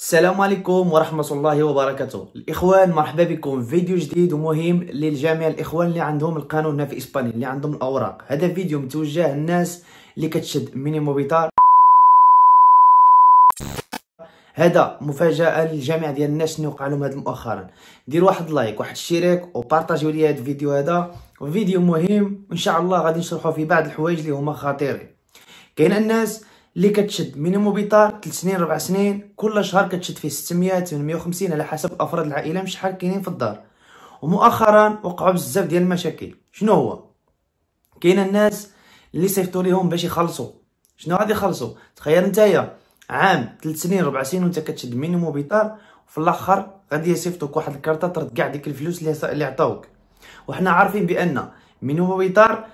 السلام عليكم ورحمة الله وبركاته الإخوان مرحبا بكم فيديو جديد ومهم للجميع الإخوان اللي عندهم القانون هنا في إسبانيا اللي عندهم الأوراق هذا فيديو متوجه الناس اللي كتشد ميني موبيتار هذا مفاجأة للجميع ديال الناس اللي وقع لهم هذا مؤخرا دير واحد لايك واحد الشريك وبارطاجيو لي هذا الفيديو هذا فيديو مهم وإن شاء الله غادي نشرحوا فيه بعض الحوايج اللي هما خطيرين كاين الناس اللي كتشد مينيمو بيطار 3 سنين 4 سنين كل شهر كتشد فيه 600 850 على حسب افراد العائله مش شحال كاينين في الدار ومؤخرا وقعوا بزاف ديال المشاكل شنو هو كاين الناس اللي صيفطوا ليهم باش يخلصوا شنو غادي يخلصوا تخيل نتايا عام 3 سنين 4 سنين وانت كتشد مينيمو بيطار وفي الاخر غادي يصيفطوك واحد الكارطه ترد كاع ديك الفلوس اللي عطاوك وحنا عارفين بان مينيمو بيطار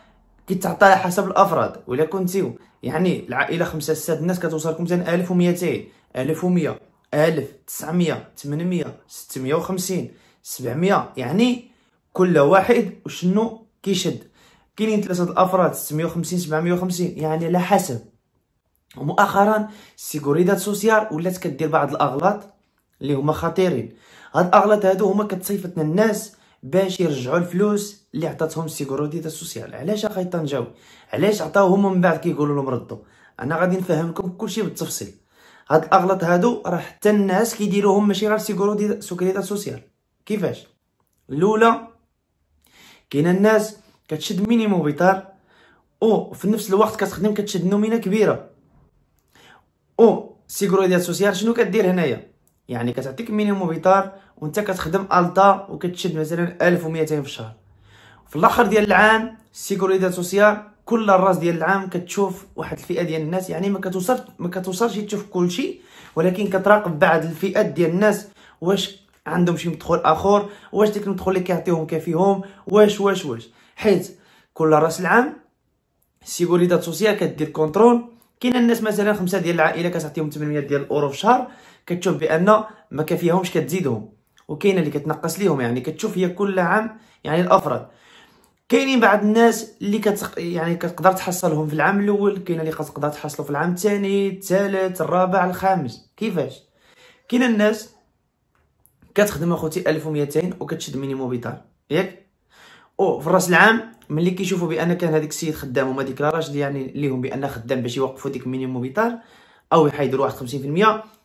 كيتعطى على حسب الافراد ولا كنتيو يعني العائله خمسه ستة الناس كتوصلكم مثلا 1200 1100 1000 900 800 650 700 يعني كل واحد وشنو كيشد كاينين ثلاثه الافراد 650 750 يعني على حسب ومؤخرا السيكوريداد سوسيال ولات كدير بعض الاغلاط اللي هما خطيرين هاد الاغلاط هادو هما كتصيفط كتصيفطنا الناس باش يرجعوا الفلوس اللي عطاتهم السيكوريتي سوسيال علاش اخي طنجاوي علاش عطاوهم من بعد كيقولوا لهم ردوا انا غادي نفهمكم كلشي بالتفصيل هاد الاغلاط هادو راه حتى الناس كيديروهم ماشي غير سيكوريتي سوكريتا سوسيال كيفاش الاولى كاين الناس كتشد مينيمو بيطار او في نفس الوقت كتخدم كتشد نومينه كبيره او سيكوريتا سوسيال شنو كدير هنايا يعني كتعطيك مينيموم بيطار وانت كتخدم التا وكتشد مثلا 1200 في الشهر في الاخر ديال العام سيكوريتي سوسيال كل الراس ديال العام كتشوف واحد الفئه ديال الناس يعني ما كتوصل ما كتوصلش تشوف كلشي ولكن كتراقب بعض الفئات ديال الناس واش عندهم شي مدخول اخر واش ديك المدخول اللي كيعطيهم كافيهم واش واش واش حيت كل راس العام سيكوريتي سوسيال كدير كونترول كاين الناس مثلا خمسه ديال العائله كتعطيهم 800 ديال الاورو في الشهر كتشوف بان ما كافيهمش كتزيدهم وكاينه اللي كتنقص ليهم يعني كتشوف هي كل عام يعني الافراد كاينين بعض الناس اللي كتق... يعني كتقدر تحصلهم في العام الاول كاين اللي كتقدر تحصلو في العام الثاني الثالث الرابع الخامس كيفاش كاين الناس كتخدم اخوتي 1200 وكتشد مينيمو بيطار ياك او في راس العام ملي كيشوفوا بان كان هذيك السيد خدام وما ديكلاراش دي يعني ليهم بان خدام باش يوقفوا ديك مينيمو بيطار او يحيدوا واحد 50%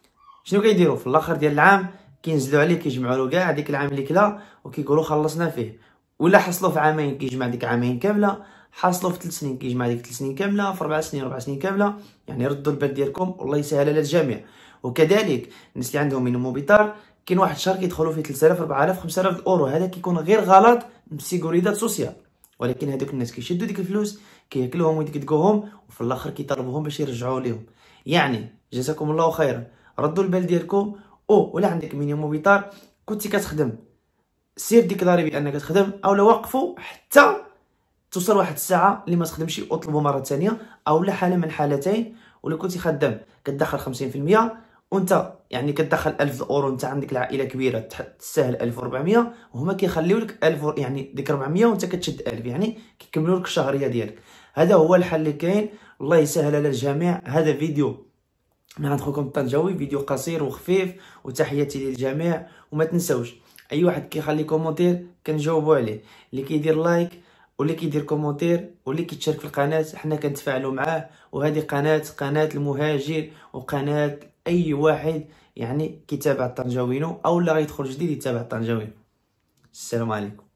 شنو كيديروا في الاخر ديال العام كينزلوا عليه كيجمعوا له كاع ديك العام اللي كلا وكيقولوا خلصنا فيه ولا حصلوا في عامين كيجمع ديك عامين كامله حصلوا في 3 سنين كيجمع ديك 3 سنين كامله في اربع سنين اربع سنين كامله يعني ردوا البال ديالكم والله يسهل على الجميع وكذلك الناس اللي عندهم مينو موبيتار كاين واحد الشهر كيدخلوا فيه 3000 4000 5000 اورو هذا كيكون غير غلط مسيغوريداد سوسيال ولكن هذوك الناس كيشدوا ديك الفلوس كياكلوهم ويدقدقوهم وفي الاخر كيطالبوهم باش يرجعوا ليهم يعني جزاكم الله خيرا ردوا البال ديالكم او ولا عندك مينيموم بيطار كنتي كتخدم سير ديكلاري بانك تخدم اولا وقفوا حتى توصل واحد الساعه اللي ما تخدمش اطلبوا مره ثانيه او لا حاله من حالتين ولا كنتي خدام كتدخل 50% وانت يعني كتدخل 1000 اورو انت عندك العائله كبيره تستاهل 1400 وهما كيخليو لك 1000 يعني ديك 400 وانت كتشد 1000 يعني كيكملوا لك الشهريه ديالك هذا هو الحل اللي كاين الله يسهل على الجميع هذا فيديو من عند خوكم الطنجاوي فيديو قصير وخفيف وتحياتي للجميع وما تنسوش اي واحد كيخلي كومونتير كنجاوبو عليه اللي كيدير لايك واللي كيدير كومونتير واللي كيتشارك في القناه حنا كنتفاعلوا معاه وهذه قناه قناه المهاجر وقناه اي واحد يعني كيتابع الطنجاوينو او اللي غيدخل جديد يتابع الطنجاوينو السلام عليكم